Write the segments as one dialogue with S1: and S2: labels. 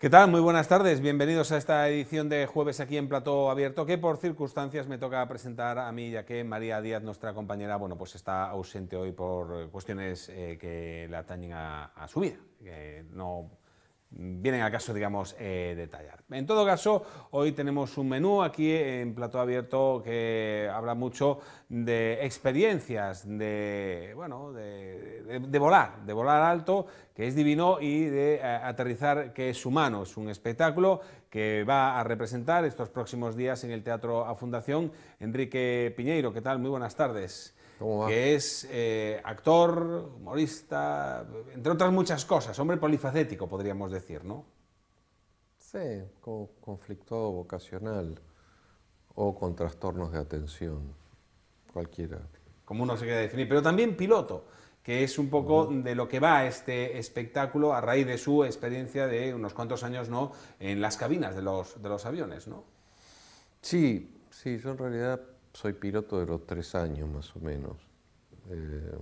S1: ¿Qué tal? Muy buenas tardes. Bienvenidos a esta edición de jueves aquí en Plato Abierto, que por circunstancias me toca presentar a mí, ya que María Díaz, nuestra compañera, bueno, pues está ausente hoy por cuestiones eh, que la atañen a, su vida. no vienen al caso, digamos, eh, detallar. En todo caso, hoy tenemos un menú aquí en plato abierto que habla mucho de experiencias, de, bueno, de, volar, de volar alto, que es divino, y de eh, aterrizar, que es humano. Es un espectáculo que va a representar estos próximos días en el Teatro a Fundación Enrique Piñeiro. ¿Qué tal? Muy buenas tardes que es eh, actor, humorista, entre otras muchas cosas, hombre polifacético,
S2: podríamos decir, ¿no?
S1: Sí, con
S2: conflicto vocacional o con trastornos de atención, cualquiera. Como uno se quiera
S1: definir, pero también piloto, que es un poco de lo que va este espectáculo a raíz de su experiencia de unos cuantos años ¿no? en las cabinas de los, de los aviones, ¿no?
S2: Sí, sí, yo en realidad soy piloto de los tres años más o menos. Eh,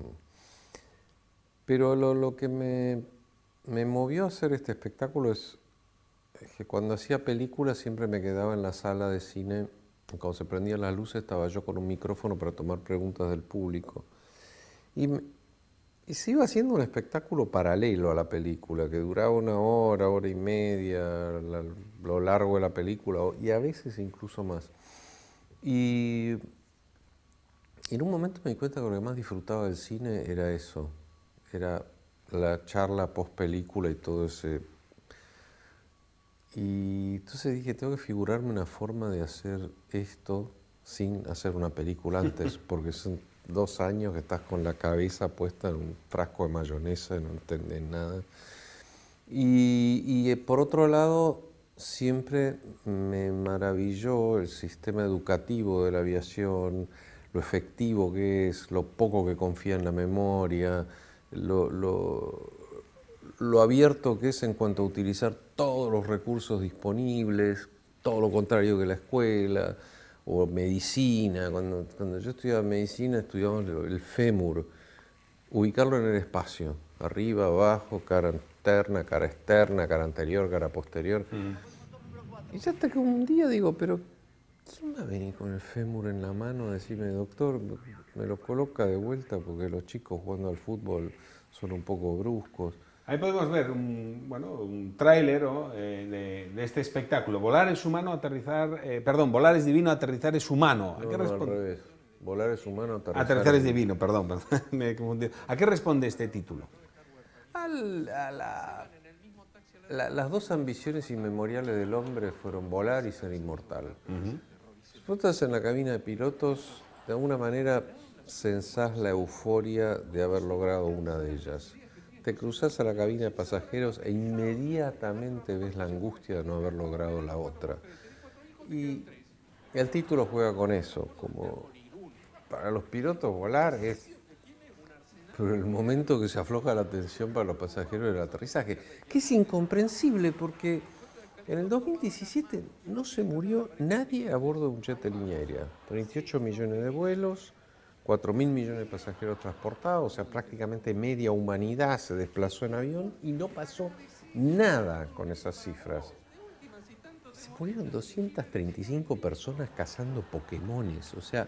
S2: pero lo, que me, movió a hacer este espectáculo es, que cuando hacía películas siempre me quedaba en la sala de cine, cuando se prendían las luces estaba yo con un micrófono para tomar preguntas del público. Y, se iba haciendo un espectáculo paralelo a la película, que duraba una hora, hora y media, lo largo de la película, y a veces incluso más. Y en un momento me di cuenta que lo que más disfrutaba del cine era eso, era la charla post película y todo ese... Y entonces dije, tengo que figurarme una forma de hacer esto sin hacer una película antes, porque son dos años que estás con la cabeza puesta en un frasco de mayonesa, y no entiendes nada. y eh, por otro lado, siempre me maravilló el sistema educativo de la aviación, lo efectivo que es, lo poco que confía en la memoria, lo, abierto que es en cuanto a utilizar todos los recursos disponibles, todo lo contrario que la escuela o medicina. Cuando, yo estudiaba medicina estudiábamos el fémur, ubicarlo en el espacio, arriba, abajo, cara interna, cara externa, cara anterior, cara posterior. Y hasta que un día digo, pero ¿quién va a venir con el fémur en la mano a decirme, doctor, me lo coloca de vuelta porque los chicos jugando al fútbol son un poco bruscos? Ahí podemos ver
S1: un, bueno, un tráiler eh, de, este espectáculo. Volar es humano, aterrizar... Eh, perdón, volar es divino, aterrizar es humano. ¿A
S2: Volar es humano, aterrizar... es divino, perdón, perdón. ¿A qué responde este título? a la las dos ambiciones inmemoriales del hombre fueron volar y ser inmortal. Si en la cabina de pilotos, de alguna manera sensás la euforia de haber logrado una de ellas. Te cruzas a la cabina de pasajeros e inmediatamente ves la angustia de no haber logrado la otra. Y el título juega con eso, como para los pilotos volar es sobre el momento que se afloja la atención para los pasajeros del aterrizaje, que es incomprensible porque en el 2017 no se murió nadie a bordo de un jet de línea aérea. 38 millones de vuelos, 4 mil millones de pasajeros transportados, o sea, prácticamente media humanidad se desplazó en avión y no pasó nada con esas cifras. Se murieron 235 personas cazando Pokémones, o sea,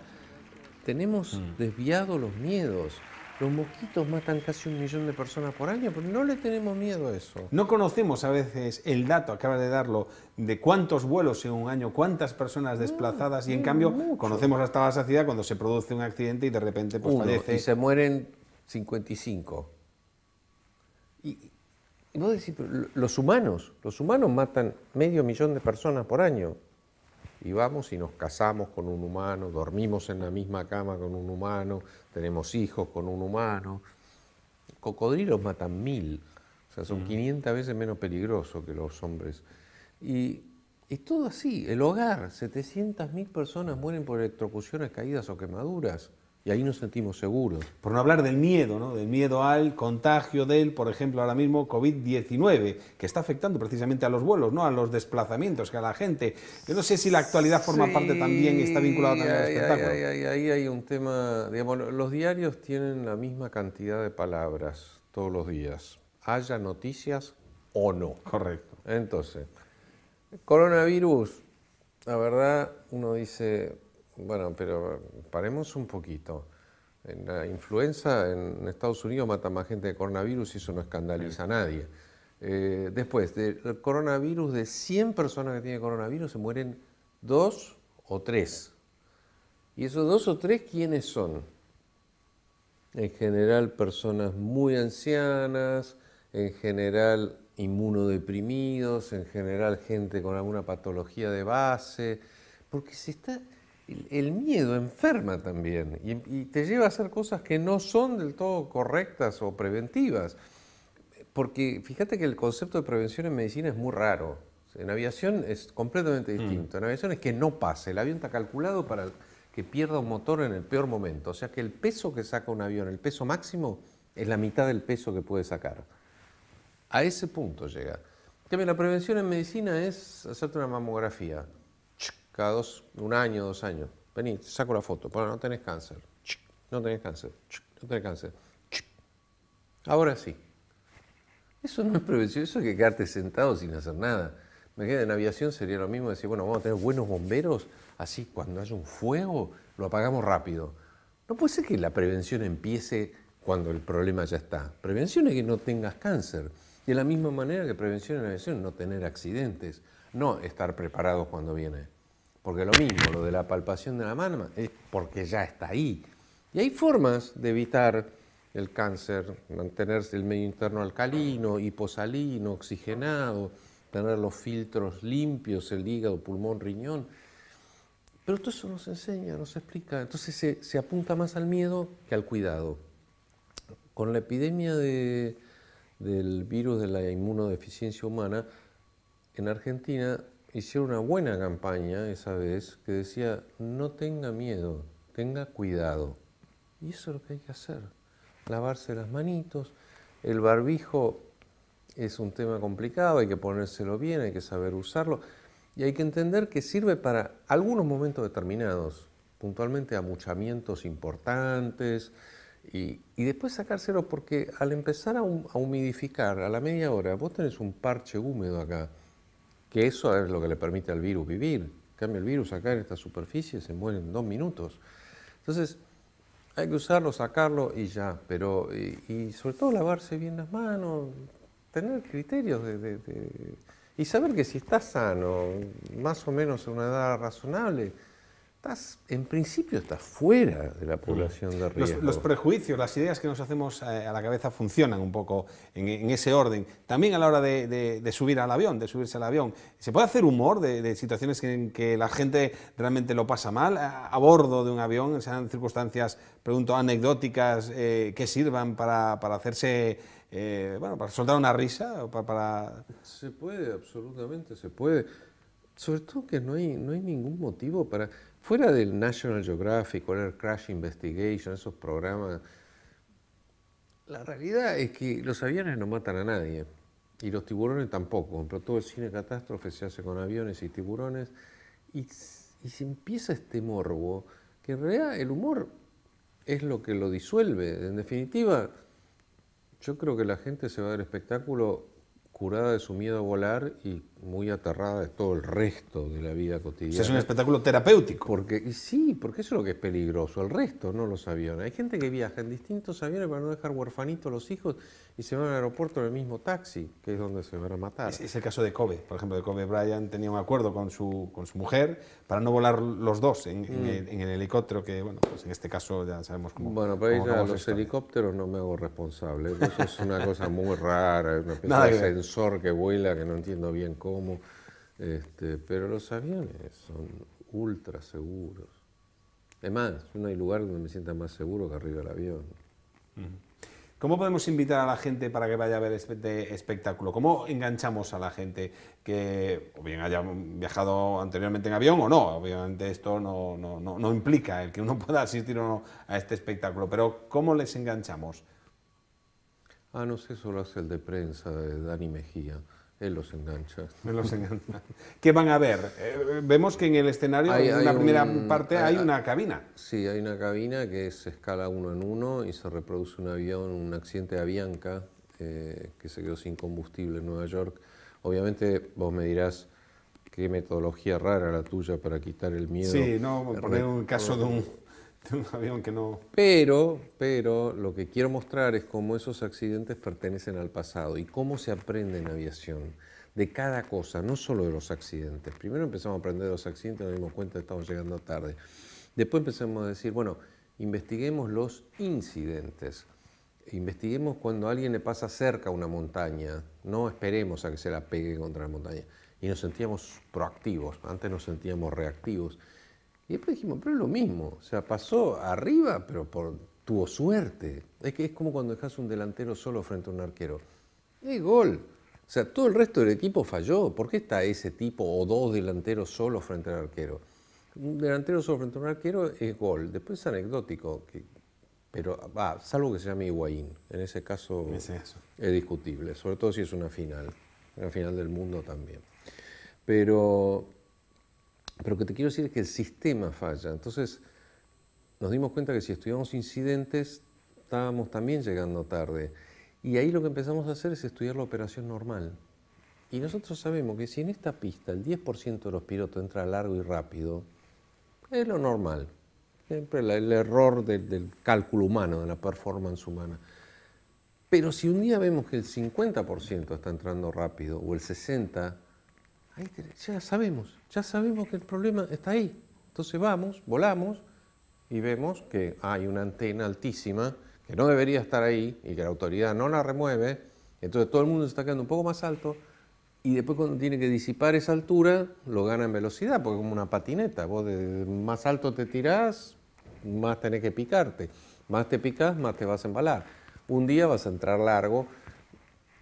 S2: tenemos mm. desviados los miedos. Los mosquitos matan casi un millón de personas por año, pero no le tenemos miedo a eso. No
S1: conocemos a veces el dato, acaba de darlo, de cuántos vuelos en un año, cuántas personas desplazadas, y en cambio conocemos hasta la saciedad cuando se produce un accidente y de repente pues, fallece. Y se
S2: mueren 55. Y, y vos decís, los humanos, los humanos matan medio millón de personas por año y vamos y nos casamos con un humano, dormimos en la misma cama con un humano, tenemos hijos con un humano. Cocodrilos matan mil, o sea, son 500 mm. veces menos peligrosos que los hombres. Y es todo así, el hogar, 700.000 personas mueren por electrocuciones, caídas o quemaduras. Y ahí nos sentimos seguros.
S1: Por no hablar del miedo, ¿no? Del miedo al contagio del, por ejemplo, ahora mismo COVID-19, que está afectando precisamente a los vuelos, ¿no? A los desplazamientos, que a la gente. Yo no sé si la actualidad forma parte también y está vinculada también al espectáculo. ahí
S2: hay un tema, digamos, los diarios tienen la misma cantidad de palabras todos los días, haya noticias o no. Correcto. Entonces, coronavirus, la verdad, uno dice, bueno, pero paremos un poquito. En la influenza en Estados Unidos mata más gente de coronavirus y eso no escandaliza a nadie. Eh, después, del coronavirus, de 100 personas que tienen coronavirus, se mueren dos o tres. ¿Y esos dos o tres quiénes son? En general personas muy ancianas, en general inmunodeprimidos, en general gente con alguna patología de base, porque se está, el, miedo enferma también y, te lleva a hacer cosas que no son del todo correctas o preventivas. Porque fíjate que el concepto de prevención en medicina es muy raro. En aviación es completamente distinto. Mm. En aviación es que no pase. El avión está calculado para que pierda un motor en el peor momento. O sea que el peso que saca un avión, el peso máximo, es la mitad del peso que puede sacar. A ese punto llega. También la prevención en medicina es hacerte una mamografía cada dos, un año, dos años. Vení, saco la foto. Bueno, no tenés cáncer. No tenés cáncer. No tenés cáncer. Ahora sí. Eso no es prevención, eso es que quedarte sentado sin hacer nada. Me queda en aviación sería lo mismo decir, bueno, vamos a tener buenos bomberos, así cuando haya un fuego lo apagamos rápido. No puede ser que la prevención empiece cuando el problema ya está. Prevención es que no tengas cáncer. Y de la misma manera que prevención en aviación, no tener accidentes, no estar preparados cuando viene. Porque lo mismo, lo de la palpación de la mama, es porque ya está ahí. Y hay formas de evitar el cáncer, mantenerse el medio interno alcalino, hiposalino, oxigenado, tener los filtros limpios, el hígado, pulmón, riñón. Pero todo eso nos enseña, nos explica. Entonces se, apunta más al miedo que al cuidado. Con la epidemia del virus de la inmunodeficiencia humana, en Argentina hicieron una buena campaña esa vez que decía, no tenga miedo, tenga cuidado. Y eso es lo que hay que hacer, lavarse las manitos. El barbijo es un tema complicado, hay que ponérselo bien, hay que saber usarlo y hay que entender que sirve para algunos momentos determinados, puntualmente amuchamientos importantes, y, y, después sacárselo porque al empezar a, humidificar a la media hora, vos tenés un parche húmedo acá que eso es lo que le permite al virus vivir. Cambia el virus acá en esta superficie se muere en dos minutos. Entonces, hay que usarlo, sacarlo y ya, pero y, sobre todo lavarse bien las manos, tener criterios y saber que si estás sano, más o menos a una edad razonable, en principio estás fuera de la población de arriba. Los,
S1: prejuicios, las ideas que nos hacemos eh, a la cabeza funcionan un poco en, ese orden. También a la hora de, subir al avión, de subirse al avión. ¿Se puede hacer humor de, situaciones en que la gente realmente lo pasa mal? A, bordo de un avión, sean circunstancias, pregunto, anecdóticas eh, que sirvan para, hacerse... Eh, bueno, para soltar una risa,
S2: Se puede, absolutamente se puede sobre todo que no hay, no hay ningún motivo para, fuera del National Geographic o el Crash Investigation, esos programas, la realidad es que los aviones no matan a nadie y los tiburones tampoco, pero todo el cine catástrofe se hace con aviones y tiburones y, se empieza este morbo, que en realidad el humor es lo que lo disuelve, en definitiva. Yo creo que la gente se va del espectáculo curada de su miedo a volar y muy aterrada de todo el resto de la vida cotidiana. es un espectáculo terapéutico. Porque, sí, porque eso es lo que es peligroso, el resto, no los aviones. Hay gente que viaja en distintos aviones para no dejar huerfanitos los hijos y se van al aeropuerto en el mismo taxi, que es donde se van
S1: a matar. Es, el caso de Kobe, por ejemplo, de Kobe Bryant tenía un acuerdo con su, con su mujer para no volar los dos en, mm. el, helicóptero, que bueno, pues en este caso ya sabemos cómo... Bueno, pero los
S2: helicópteros no me hago responsable, eso es una cosa muy rara, una especie sensor que vuela que no entiendo bien cómo este, pero los aviones son ultra seguros. además más, no hay lugar donde me sienta más seguro que arriba del avión.
S1: ¿Cómo podemos invitar a la gente para que vaya a ver este espectáculo? ¿Cómo enganchamos a la gente que o bien haya viajado anteriormente en avión o no? Obviamente esto no, no, no, implica el que uno pueda asistir o no a este espectáculo, pero ¿cómo les enganchamos?
S2: Ah, no sé, solo hace el de prensa de Dani Mejía. Él los engancha. los engancha.
S1: ¿Qué van a ver? Eh, vemos que en el escenario, en la primera parte, hay, una
S2: cabina. Sí, hay una cabina que se escala uno en uno y se reproduce un avión, un accidente de Avianca eh, que se quedó sin combustible en Nueva York. Obviamente vos me dirás, qué metodología rara la tuya para quitar el miedo. Sí, no, poner un caso de un... Pero, pero lo que quiero mostrar es cómo esos accidentes pertenecen al pasado y cómo se aprende en aviación de cada cosa, no solo de los accidentes. Primero empezamos a aprender de los accidentes, nos dimos cuenta que estamos llegando tarde. Después empezamos a decir, bueno, investiguemos los incidentes. Investiguemos cuando alguien le pasa cerca una montaña, no esperemos a que se la pegue contra la montaña. Y nos sentíamos proactivos, antes nos sentíamos reactivos. Y después dijimos, pero es lo mismo, o sea, pasó arriba, pero por, tuvo suerte. Es que es como cuando dejas un delantero solo frente a un arquero. Es gol. O sea, todo el resto del equipo falló. ¿Por qué está ese tipo o dos delanteros solo frente al arquero? Un delantero solo frente a un arquero es gol. Después es anecdótico, pero va, ah, salvo que se llame Higuaín. En ese caso es, es discutible, sobre todo si es una final. Una final del mundo también. Pero pero lo que te quiero decir es que el sistema falla. Entonces, nos dimos cuenta que si estudiamos incidentes, estábamos también llegando tarde. Y ahí lo que empezamos a hacer es estudiar la operación normal. Y nosotros sabemos que si en esta pista el 10% de los pilotos entra largo y rápido, es lo normal. Siempre el error del, del cálculo humano, de la performance humana. Pero si un día vemos que el 50% está entrando rápido o el 60%, ya sabemos, ya sabemos que el problema está ahí. Entonces vamos, volamos y vemos que hay una antena altísima que no debería estar ahí y que la autoridad no la remueve. Entonces todo el mundo está quedando un poco más alto y después cuando tiene que disipar esa altura lo gana en velocidad, porque es como una patineta. Vos más alto te tirás, más tenés que picarte. Más te picas más te vas a embalar. Un día vas a entrar largo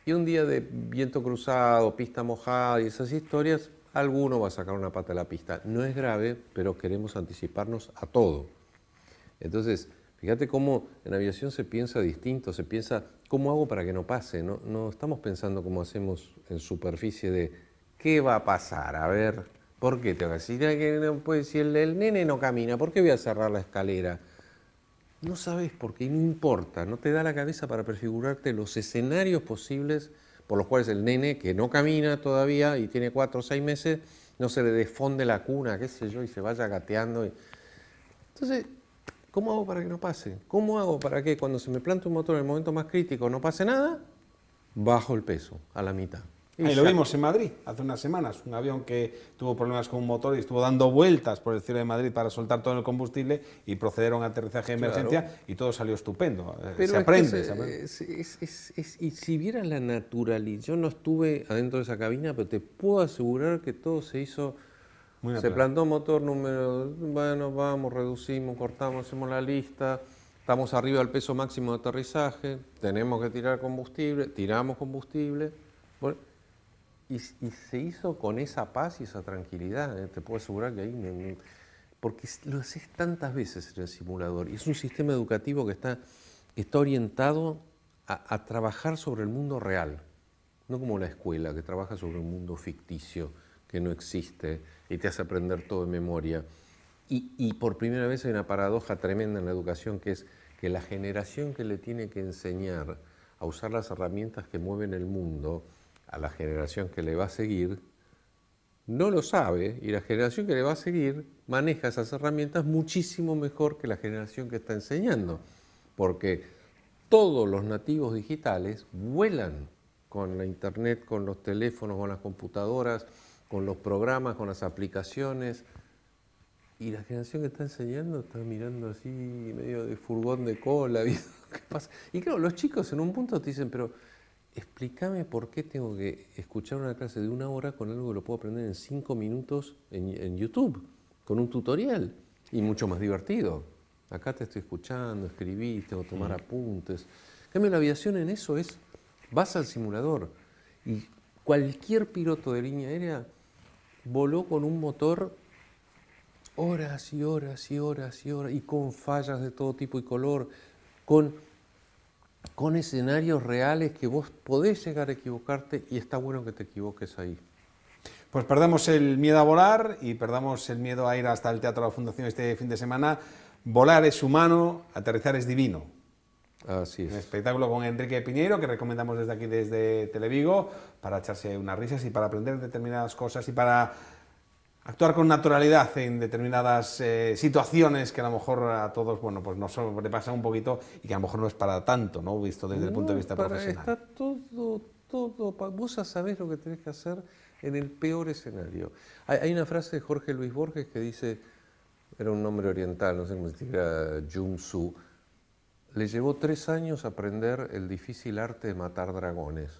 S2: y un día de viento cruzado, pista mojada y esas historias, alguno va a sacar una pata de la pista. No es grave, pero queremos anticiparnos a todo. Entonces, fíjate cómo en aviación se piensa distinto, se piensa cómo hago para que no pase. No, estamos pensando como hacemos en superficie de qué va a pasar, a ver, ¿por qué a decir que no, si el, el nene no camina, ¿por qué voy a cerrar la escalera? No sabes por qué, no importa, no te da la cabeza para prefigurarte los escenarios posibles por los cuales el nene que no camina todavía y tiene cuatro o seis meses, no se le desfonde la cuna, qué sé yo, y se vaya gateando. Entonces, ¿cómo hago para que no pase? ¿Cómo hago para que cuando se me plante un motor en el momento más crítico no pase nada? Bajo el peso a la mitad. Y lo vimos
S1: en Madrid hace unas semanas, un avión que tuvo problemas con un motor y estuvo dando vueltas por el cielo de Madrid para soltar todo el combustible y proceder a un aterrizaje de emergencia y todo salió estupendo. Eh, se aprende.
S2: y si vieras la naturalidad, yo no estuve adentro de esa cabina, pero te puedo asegurar que todo se hizo... Muy se plantó motor número, bueno, vamos, reducimos, cortamos, hacemos la lista, estamos arriba del peso máximo de aterrizaje, tenemos que tirar combustible, tiramos combustible. Bueno, y, se hizo con esa paz y esa tranquilidad. ¿eh? Te puedo asegurar que ahí porque lo haces tantas veces en el simulador. Y es un sistema educativo que está, orientado a, trabajar sobre el mundo real, no como la escuela que trabaja sobre un mundo ficticio que no existe y te hace aprender todo de memoria. y por primera vez hay una paradoja tremenda en la educación que es que la generación que le tiene que enseñar a usar las herramientas que mueven el mundo, a la generación que le va a seguir, no lo sabe y la generación que le va a seguir maneja esas herramientas muchísimo mejor que la generación que está enseñando, porque todos los nativos digitales vuelan con la internet, con los teléfonos, con las computadoras, con los programas, con las aplicaciones. Y la generación que está enseñando está mirando así, medio de furgón de cola, Y claro, los chicos en un punto te dicen, pero explícame por qué tengo que escuchar una clase de una hora con algo que lo puedo aprender en cinco minutos en, YouTube, con un tutorial y mucho más divertido. Acá te estoy escuchando, escribí, tengo que tomar apuntes. En cambio, la aviación en eso es, vas al simulador y cualquier piloto de línea aérea voló con un motor horas y horas y horas y horas y con fallas de todo tipo y color, con con escenarios reales que vos podés llegar a equivocarte y está bueno que te equivoques ahí. Pues perdamos el miedo a volar y perdamos el miedo a ir hasta el
S1: Teatro de la Fundación este fin de semana. Volar es humano, aterrizar es divino. Así es. Un espectáculo con Enrique Piñeiro que recomendamos desde aquí, desde Televigo, para echarse unas risas y para aprender determinadas cosas y para actuar con naturalidad en determinadas eh, situaciones que a lo mejor a todos, bueno, pues nos pasa un poquito y que a lo mejor no es para
S2: tanto, ¿no? Visto desde el punto de vista para, profesional. Está todo, todo, vos ya sabés lo que tenés que hacer en el peor escenario. Hay, una frase de Jorge Luis Borges que dice, era un nombre oriental, no sé cómo se diga, Jung Su, le llevó tres años aprender el difícil arte de matar dragones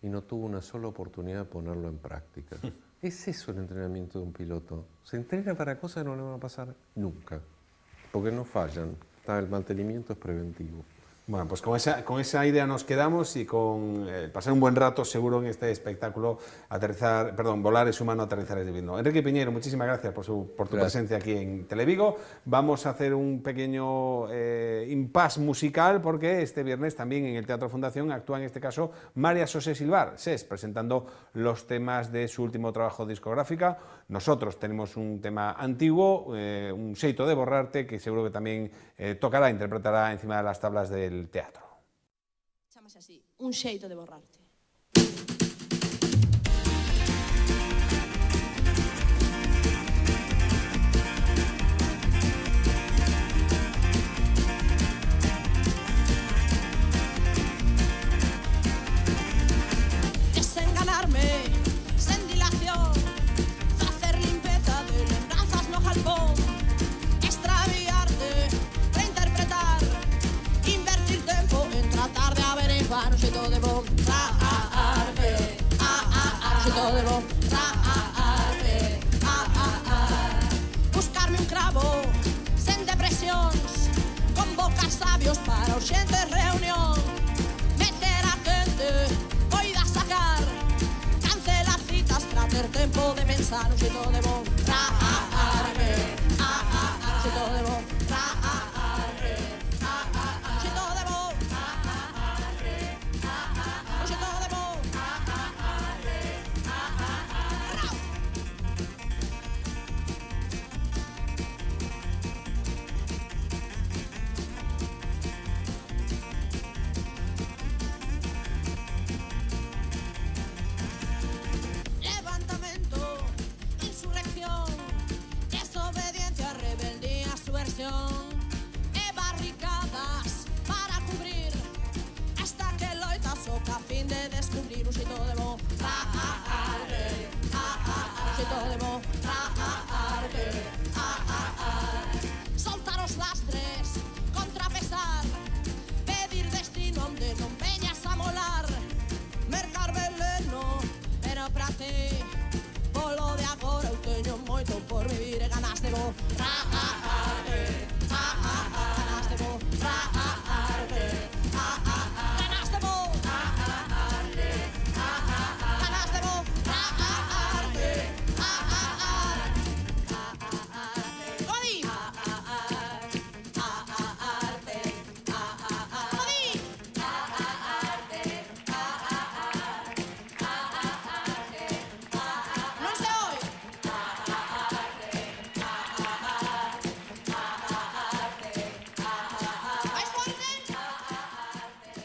S2: y no tuvo una sola oportunidad de ponerlo en práctica. Es eso el entrenamiento de un piloto. Se entrena para cosas que no le van a pasar nunca, porque no fallan. El mantenimiento es preventivo. Bueno, pues
S1: con esa, con esa idea nos quedamos y con eh, pasar un buen rato seguro en este espectáculo aterrizar, perdón, volar es humano, aterrizar es divino. Enrique Piñero, muchísimas gracias por, su, por tu presencia aquí en Televigo. Vamos a hacer un pequeño eh, impasse musical porque este viernes también en el Teatro Fundación actúa en este caso María Sosé Silvar, SES, presentando los temas de su último trabajo discográfica. Nosotros tenemos un tema antiguo, eh, un seito de borrarte, que seguro que también eh, tocará, interpretará encima de las tablas del del teatro.
S3: Chamas así, un xeito de borrarte. de a a Buscarme un cravo, sin depresión Convocar sabios para urgente reunión Meter a gente, voy a sacar Cancelar citas, para tener tiempo de pensar Un sitio de boca.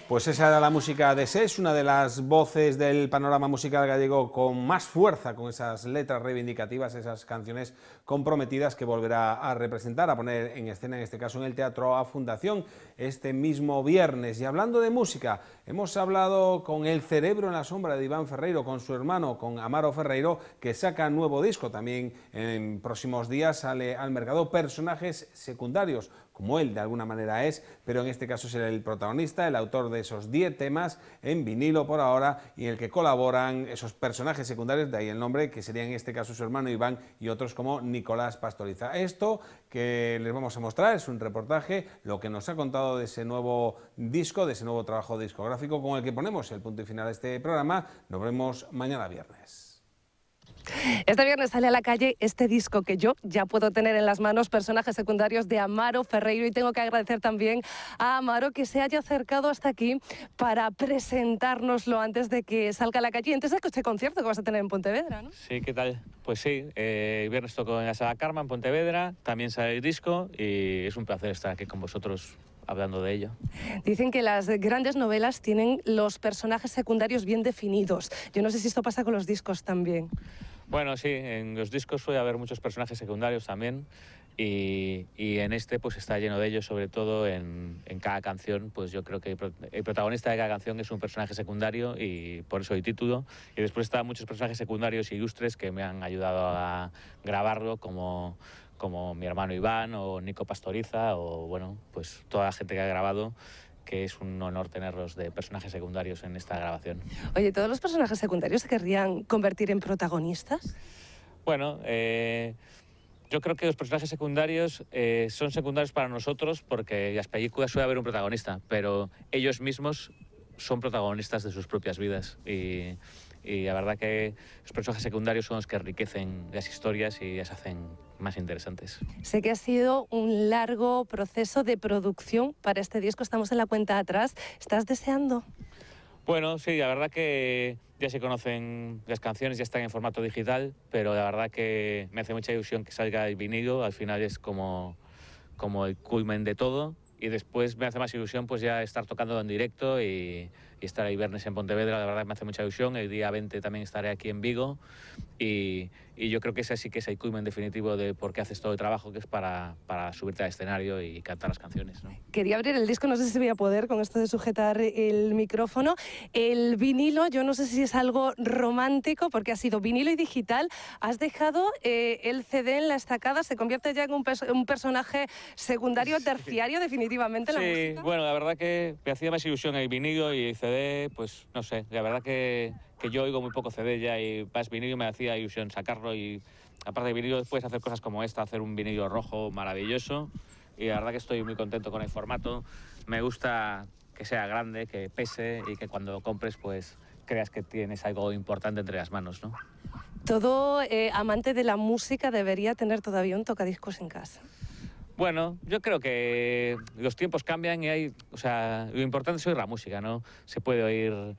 S1: Pues esa era la música de SES, una de las voces del panorama musical gallego con más fuerza, con esas letras reivindicativas, esas canciones comprometidas que volverá a representar, a poner en escena, en este caso en el Teatro A Fundación, este mismo viernes. Y hablando de música, hemos hablado con El Cerebro en la Sombra de Iván Ferreiro, con su hermano, con Amaro Ferreiro, que saca nuevo disco. También en próximos días sale al mercado personajes secundarios como él de alguna manera es, pero en este caso es el protagonista, el autor de esos 10 temas en vinilo por ahora y en el que colaboran esos personajes secundarios, de ahí el nombre, que sería en este caso su hermano Iván y otros como Nicolás Pastoriza. Esto que les vamos a mostrar es un reportaje, lo que nos ha contado de ese nuevo disco, de ese nuevo trabajo discográfico con el que ponemos el punto y final a este programa. Nos vemos mañana viernes.
S4: Este viernes sale a la calle este disco que yo ya puedo tener en las manos, personajes secundarios de Amaro Ferreiro. Y tengo que agradecer también a Amaro que se haya acercado hasta aquí para presentárnoslo antes de que salga a la calle, antes de que este concierto que vas a tener en Pontevedra,
S5: Sí, ¿qué tal? Pues sí, eh, viernes toco en la Sala Karma, en Pontevedra, también sale el disco y es un placer estar aquí con vosotros hablando de ello.
S4: Dicen que las grandes novelas tienen los personajes secundarios bien definidos. Yo no sé si esto pasa con los discos también.
S5: Bueno, sí, en los discos suele haber muchos personajes secundarios también. Y, y, en este pues está lleno de ellos, sobre todo en, en, cada canción, pues yo creo que el protagonista de cada canción es un personaje secundario y por eso hay título. Y después están muchos personajes secundarios ilustres que me han ayudado a grabarlo, como como mi hermano Iván o Nico Pastoriza o bueno, pues toda la gente que ha grabado que es un honor tenerlos de personajes secundarios en esta grabación.
S4: Oye, ¿todos los personajes secundarios se querrían convertir en protagonistas?
S5: Bueno, eh, yo creo que los personajes secundarios eh, son secundarios para nosotros porque en las películas suele haber un protagonista, pero ellos mismos son protagonistas de sus propias vidas y, y la verdad que los personajes secundarios son los que enriquecen las historias y las hacen más interesantes. Sé
S4: que ha sido un largo proceso de producción para este disco, estamos en la cuenta atrás. ¿Estás deseando?
S5: Bueno, sí, la verdad que ya se conocen las canciones, ya están en formato digital, pero la verdad que me hace mucha ilusión que salga el vinilo, al final es como, como el culmen de todo y después me hace más ilusión pues ya estar tocando en directo y, estar ahí viernes en Pontevedra, la verdad me hace mucha ilusión, el día 20 también estaré aquí en Vigo y, y yo creo que ese sí que es el en definitivo de por qué haces todo el trabajo, que es para, para subirte al escenario y cantar las canciones. ¿no?
S4: Quería abrir el disco, no sé si voy a poder con esto de sujetar el micrófono. El vinilo, yo no sé si es algo romántico, porque ha sido vinilo y digital. Has dejado eh, el CD en la estacada, se convierte ya en un, un personaje secundario, terciario, definitivamente. Sí, música?
S5: bueno, la verdad que me hacía más ilusión el vinilo y el CD, pues no sé, la verdad que que yo oigo muy poco CD ya y Vas vinilo me hacía ilusión sacarlo y aparte de vinilo después hacer cosas como esta, hacer un vinilo rojo maravilloso y la verdad que estoy muy contento con el formato. Me gusta que sea grande, que pese y que cuando lo compres pues creas que tienes algo importante entre las manos, ¿no?
S4: Todo eh, amante de la música debería tener todavía un tocadiscos en casa.
S5: Bueno, yo creo que los tiempos cambian y hay, o sea, lo importante es oír la música, ¿no? Se puede oír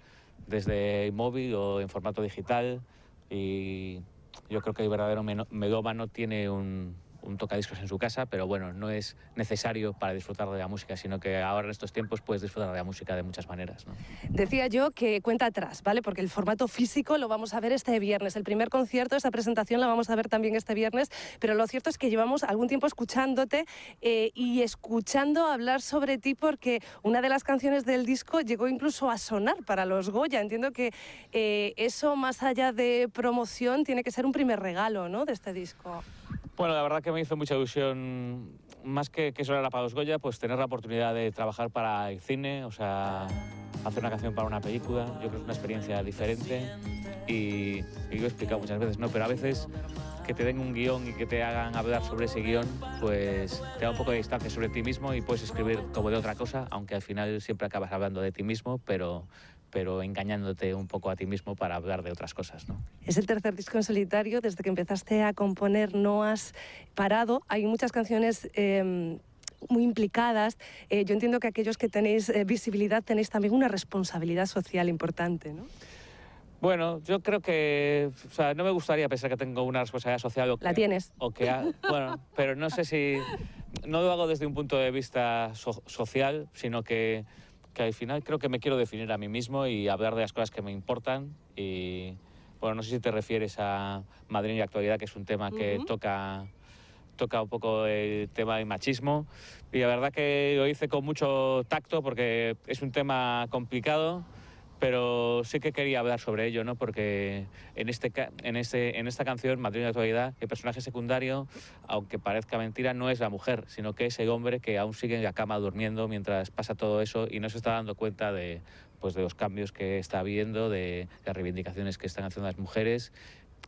S5: desde móvil o en formato digital y yo creo que el verdadero no tiene un, un tocadiscos en su casa, pero bueno, no es necesario para disfrutar de la música, sino que ahora en estos tiempos puedes disfrutar de la música de muchas maneras.
S4: Decía yo que cuenta atrás, ¿vale? Porque el formato físico lo vamos a ver este viernes. El primer concierto, esta presentación la vamos a ver también este viernes, pero lo cierto es que llevamos algún tiempo escuchándote eh, y escuchando hablar sobre ti porque una de las canciones del disco llegó incluso a sonar para los Goya. Entiendo que eh, eso, más allá de promoción, tiene que ser un primer regalo, ¿no? De este disco.
S5: Bueno, la verdad que me hizo mucha ilusión, más que que era para los Goya, pues tener la oportunidad de trabajar para el cine, o sea, hacer una canción para una película, yo creo que es una experiencia diferente y, lo he explicado muchas veces, ¿no? Pero a veces que te den un guión y que te hagan hablar sobre ese guión, pues te da un poco de distancia sobre ti mismo y puedes escribir como de otra cosa, aunque al final siempre acabas hablando de ti mismo, pero, pero engañándote un poco a ti mismo para hablar de otras cosas. ¿no?
S4: Es el tercer disco en solitario, desde que empezaste a componer no has parado. Hay muchas canciones... Em, muy implicadas. Eh, yo entiendo que aquellos que tenéis eh, visibilidad tenéis también una responsabilidad social importante, ¿no?
S5: Bueno, yo creo que, o sea, no me gustaría pensar que tengo una responsabilidad social. O que, la tienes. bueno, pero no sé si, no lo hago desde un punto de vista social, sino que que al final creo que me quiero definir a mí mismo y hablar de las cosas que me importan. Y bueno, no sé si te refieres a Madrid y actualidad, que es un tema que toca toca un poco el tema del machismo y la verdad que lo hice con mucho tacto porque es un tema complicado pero sí que quería hablar sobre ello, ¿no? porque en, este, en, este, en esta canción, Madrid de Actualidad, el personaje secundario, aunque parezca mentira, no es la mujer, sino que es el hombre que aún sigue en la cama durmiendo mientras pasa todo eso y no se está dando cuenta de, pues, de los cambios que está habiendo, de las reivindicaciones que están haciendo las mujeres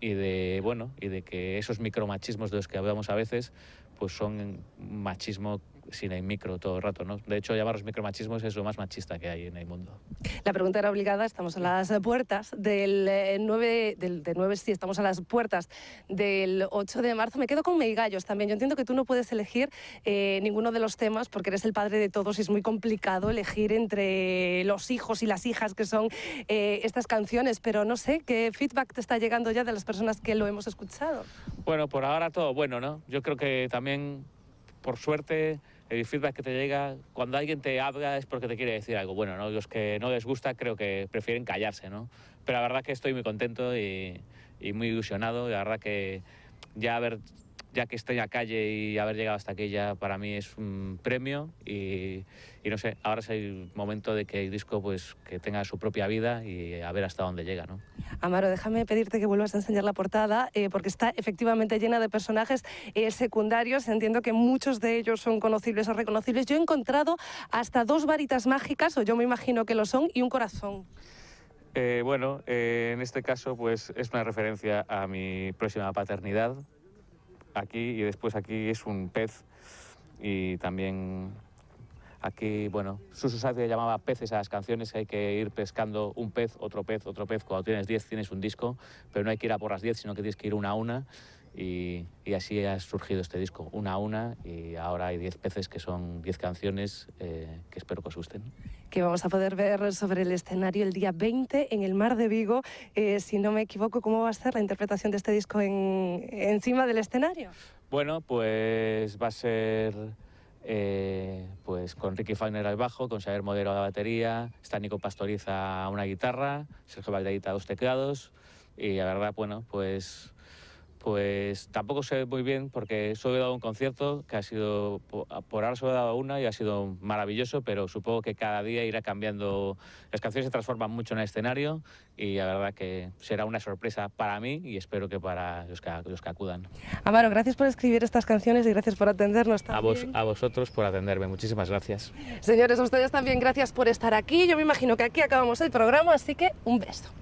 S5: y de bueno y de que esos micromachismos de los que hablamos a veces pues son machismo sin el micro todo el rato. ¿no? De hecho, llamaros micromachismos es lo más machista que hay en el mundo.
S4: La pregunta era obligada, estamos a las puertas del 9, eh, del, 9, sí, estamos a las puertas del 8 de marzo. Me quedo con Meigallos también. Yo entiendo que tú no puedes elegir eh, ninguno de los temas porque eres el padre de todos y es muy complicado elegir entre los hijos y las hijas que son eh, estas canciones, pero no sé qué feedback te está llegando ya de las personas que lo hemos escuchado.
S5: Bueno, por ahora todo bueno, ¿no? Yo creo que también por suerte, el feedback que te llega, cuando alguien te habla es porque te quiere decir algo bueno, ¿no? Los que no les gusta creo que prefieren callarse, ¿no? Pero la verdad que estoy muy contento y, muy ilusionado, la verdad que ya haber ya que estoy a calle y haber llegado hasta aquella para mí es un premio y, no sé, ahora es el momento de que el disco pues que tenga su propia vida y a ver hasta dónde llega, ¿no?
S4: Amaro, déjame pedirte que vuelvas a enseñar la portada eh, porque está efectivamente llena de personajes eh, secundarios, entiendo que muchos de ellos son conocibles o reconocibles. Yo he encontrado hasta dos varitas mágicas, o yo me imagino que lo son, y un corazón.
S5: Eh, bueno, en este caso pues es una referencia a mi próxima paternidad, aquí y después aquí es un pez y también aquí, bueno, Susu se llamaba peces a las canciones, hay que ir pescando un pez, otro pez, otro pez, cuando tienes 10 tienes un disco, pero no hay que ir a por las 10, sino que tienes que ir una a una y, así ha surgido este disco, una a una, y ahora hay 10 peces que son 10 canciones eh, que espero que os gusten.
S4: Que vamos a poder ver sobre el escenario el día 20 en el Mar de Vigo. Eh, si no me equivoco, ¿cómo va a ser la interpretación de este disco encima del escenario?
S5: Bueno, pues va a ser eh, pues con Ricky Fagner al bajo, con Xavier Modero a la batería, Nico Pastoriza a una guitarra, Sergio Valdeita a dos teclados, y la verdad, bueno, pues pues tampoco sé muy bien porque solo he dado un concierto que ha sido, por ahora solo he dado una y ha sido maravilloso, pero supongo que cada día irá cambiando. Las canciones se transforman mucho en el escenario y la verdad que será una sorpresa para mí y espero que para los que, los que acudan.
S4: Amaro, gracias por escribir estas canciones y gracias por
S5: atendernos también. A, a vosotros por atenderme, muchísimas gracias.
S4: Señores, a ustedes también gracias por estar aquí.
S5: Yo me imagino que aquí acabamos el programa, así que un beso.